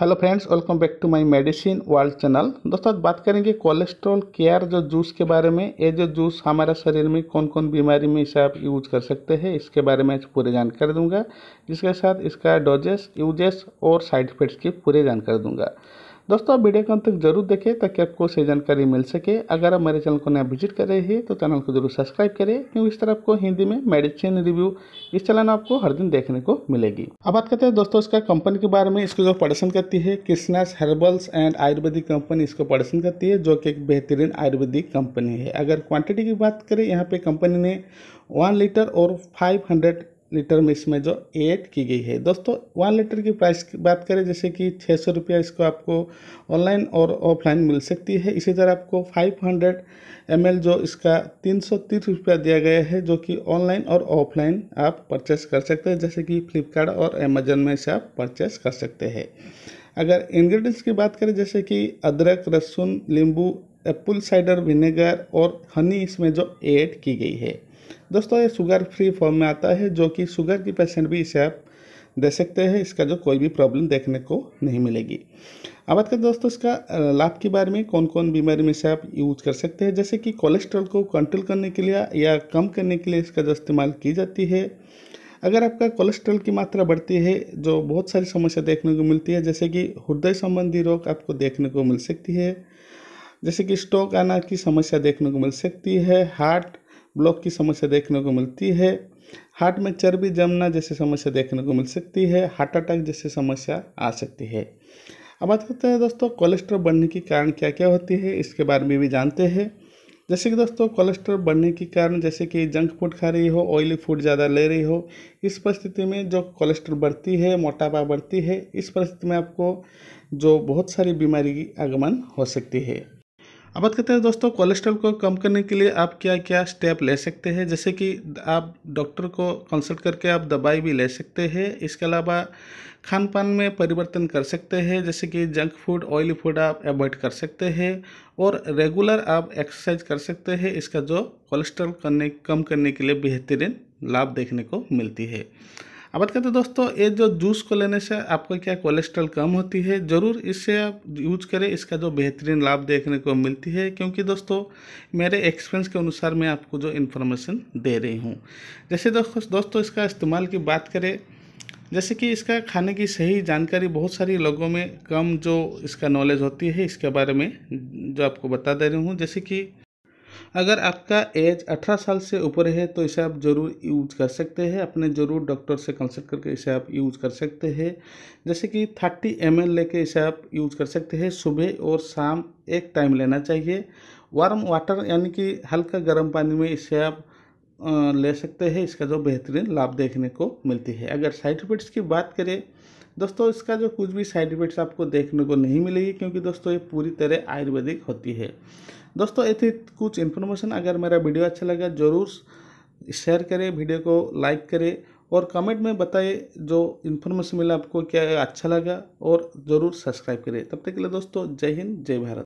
hello friends welcome back to my medicine world channel दोस्तों बात करेंगे कोलेस्ट्रॉल केयर जो जूस के बारे में ये जो जूस हमारे शरीर में कौन कौन बीमारी में इसे आप यूज कर सकते हैं इसके बारे में आज पूरी जानकारी दूंगा जिसके साथ इसका डोजेस यूजेस और साइड इफेक्ट्स की पूरी जानकारी दूंगा दोस्तों आप वीडियो को अंत तक जरूर देखें ताकि आपको सही जानकारी मिल सके अगर आप मेरे चैनल को नया विजिट कर रहे हैं तो चैनल को जरूर सब्सक्राइब करें क्योंकि इस तरह आपको हिंदी में मेडिसिन रिव्यू इस चैनल आपको हर दिन देखने को मिलेगी अब बात करते हैं दोस्तों इसका कंपनी के बारे में इसको जो प्रोडक्शन करती है Krishna's herbals and ayurvedic company इसको प्रोडक्शन करती है जो कि एक बेहतरीन आयुर्वेदिक कंपनी है अगर क्वान्टिटी की बात करें यहाँ पे कंपनी ने वन लीटर और फाइव हंड्रेड लीटर में इसमें जो एड की गई है दोस्तों वन लीटर की प्राइस की बात करें जैसे कि छः सौ रुपया इसको आपको ऑनलाइन और ऑफलाइन मिल सकती है इसी तरह आपको फाइव हंड्रेड एम एल जो इसका तीन सौ तीस रुपया दिया गया है जो कि ऑनलाइन और ऑफलाइन आप परचेस कर सकते हैं जैसे कि फ्लिपकार्ट और अमेजन में से आप परचेस कर सकते हैं अगर इन्ग्रीडियंट्स की बात करें जैसे कि अदरक लहसुन नींबू एप्पल साइडर विनेगर और हनी इसमें जो ऐड की गई है दोस्तों ये शुगर फ्री फॉर्म में आता है जो कि शुगर की पेशेंट भी इसे आप दे सकते हैं इसका जो कोई भी प्रॉब्लम देखने को नहीं मिलेगी अब बात करें दोस्तों इसका लाभ के बारे में कौन कौन बीमारी में से आप यूज कर सकते हैं जैसे कि कोलेस्ट्रॉल को कंट्रोल करने के लिए या कम करने के लिए इसका जो इस्तेमाल की जाती है अगर आपका कोलेस्ट्रॉल की मात्रा बढ़ती है जो बहुत सारी समस्या देखने को मिलती है जैसे कि हृदय संबंधी रोग आपको देखने को मिल सकती है जैसे कि स्टोक आना की समस्या देखने को मिल सकती है हार्ट ब्लॉक की समस्या देखने को मिलती है हार्ट में चर्बी जमना जैसी समस्या देखने को मिल सकती है हार्ट अटैक जैसी समस्या आ सकती है अब बात करते हैं दोस्तों कोलेस्ट्रॉल बढ़ने के कारण क्या क्या होती है इसके बारे में भी जानते हैं जैसे कि दोस्तों कोलेस्ट्रॉल बढ़ने के कारण जैसे कि जंक फूड खा रही हो ऑयली फूड ज़्यादा ले रही हो इस परिस्थिति में जो कोलेस्ट्रॉल बढ़ती है मोटापा बढ़ती है इस परिस्थिति में आपको जो बहुत सारी बीमारी की आगमन हो सकती है अब बात करते हैं दोस्तों कोलेस्ट्रॉल को कम करने के लिए आप क्या क्या स्टेप ले सकते हैं जैसे कि आप डॉक्टर को कंसल्ट करके आप दवाई भी ले सकते हैं इसके अलावा खान पान में परिवर्तन कर सकते हैं जैसे कि जंक फूड ऑयली फूड आप अवॉइड कर सकते हैं और रेगुलर आप एक्सरसाइज कर सकते हैं इसका जो कोलेस्ट्रॉल करने कम करने के लिए बेहतरीन लाभ देखने को मिलती है अब बात करते दोस्तों ये जो जूस को लेने से आपको क्या कोलेस्ट्रॉल कम होती है ज़रूर इससे आप यूज करें इसका जो बेहतरीन लाभ देखने को मिलती है क्योंकि दोस्तों मेरे एक्सपीरियंस के अनुसार मैं आपको जो इन्फॉर्मेशन दे रही हूँ जैसे दोस्तों दोस्तों इसका इस्तेमाल की बात करें जैसे कि इसका खाने की सही जानकारी बहुत सारी लोगों में कम जो इसका नॉलेज होती है इसके बारे में जो आपको बता दे रही हूँ जैसे कि अगर आपका एज 18 साल से ऊपर है तो इसे आप ज़रूर यूज कर सकते हैं अपने ज़रूर डॉक्टर से कंसल्ट करके इसे आप यूज कर सकते हैं जैसे कि 30 एम लेके इसे आप यूज कर सकते हैं सुबह और शाम एक टाइम लेना चाहिए वार्म वाटर यानी कि हल्का गर्म पानी में इसे आप ले सकते हैं इसका जो बेहतरीन लाभ देखने को मिलती है अगर साइड इफेक्ट्स की बात करें दोस्तों इसका जो कुछ भी साइड इफेक्ट्स आपको देखने को नहीं मिलेगी क्योंकि दोस्तों ये पूरी तरह आयुर्वेदिक होती है दोस्तों ये थी कुछ इन्फॉर्मेशन अगर मेरा वीडियो अच्छा लगा जरूर शेयर करें वीडियो को लाइक करें और कमेंट में बताएं जो इन्फॉर्मेशन मिला आपको क्या अच्छा लगा और ज़रूर सब्सक्राइब करें तब तक के लिए दोस्तों जय हिंद जय भारत